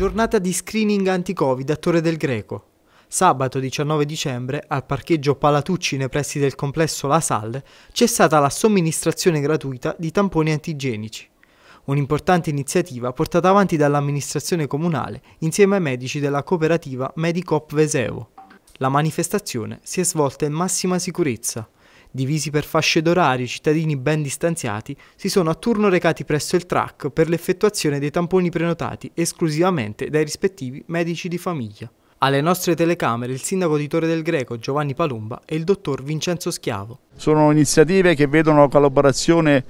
Giornata di screening anti-Covid a Torre del Greco. Sabato 19 dicembre, al parcheggio Palatucci nei pressi del complesso La Salle, c'è stata la somministrazione gratuita di tamponi antigenici. Un'importante iniziativa portata avanti dall'amministrazione comunale insieme ai medici della cooperativa Medicop Vesevo. La manifestazione si è svolta in massima sicurezza, divisi per fasce d'orario, cittadini ben distanziati, si sono a turno recati presso il TRAC per l'effettuazione dei tamponi prenotati esclusivamente dai rispettivi medici di famiglia. Alle nostre telecamere il sindaco di Torre del Greco Giovanni Palumba e il dottor Vincenzo Schiavo. Sono iniziative che vedono la collaborazione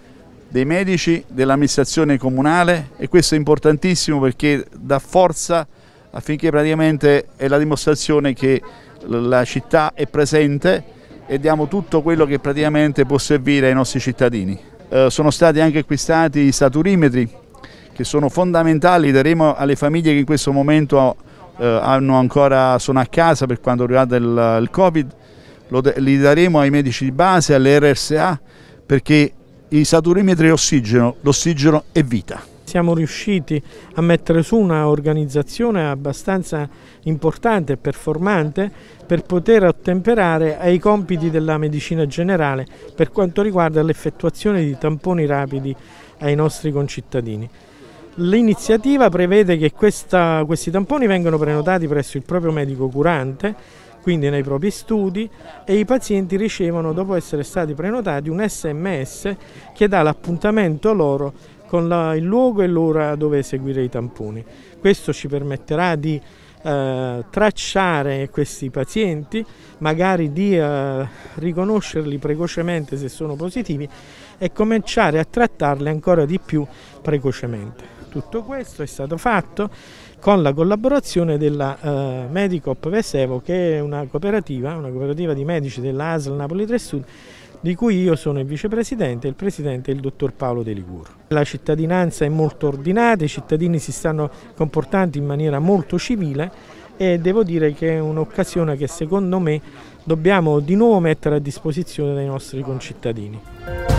dei medici, dell'amministrazione comunale e questo è importantissimo perché dà forza affinché praticamente è la dimostrazione che la città è presente e diamo tutto quello che praticamente può servire ai nostri cittadini. Eh, sono stati anche acquistati i saturimetri che sono fondamentali, daremo alle famiglie che in questo momento eh, ancora, sono a casa per quanto riguarda il, il Covid, Lo, li daremo ai medici di base, alle RSA perché i saturimetri e ossigeno, l'ossigeno è vita siamo riusciti a mettere su un'organizzazione abbastanza importante e performante per poter ottemperare ai compiti della medicina generale per quanto riguarda l'effettuazione di tamponi rapidi ai nostri concittadini. L'iniziativa prevede che questa, questi tamponi vengano prenotati presso il proprio medico curante quindi nei propri studi e i pazienti ricevono dopo essere stati prenotati un sms che dà l'appuntamento loro con la, il luogo e l'ora dove eseguire i tamponi. Questo ci permetterà di eh, tracciare questi pazienti, magari di eh, riconoscerli precocemente se sono positivi e cominciare a trattarli ancora di più precocemente. Tutto questo è stato fatto con la collaborazione della eh, Medicop Vesevo che è una cooperativa, una cooperativa di medici dell'ASL Napoli 3 Sud di cui io sono il vicepresidente e il presidente è il dottor Paolo De Ligur. La cittadinanza è molto ordinata, i cittadini si stanno comportando in maniera molto civile e devo dire che è un'occasione che secondo me dobbiamo di nuovo mettere a disposizione dei nostri concittadini.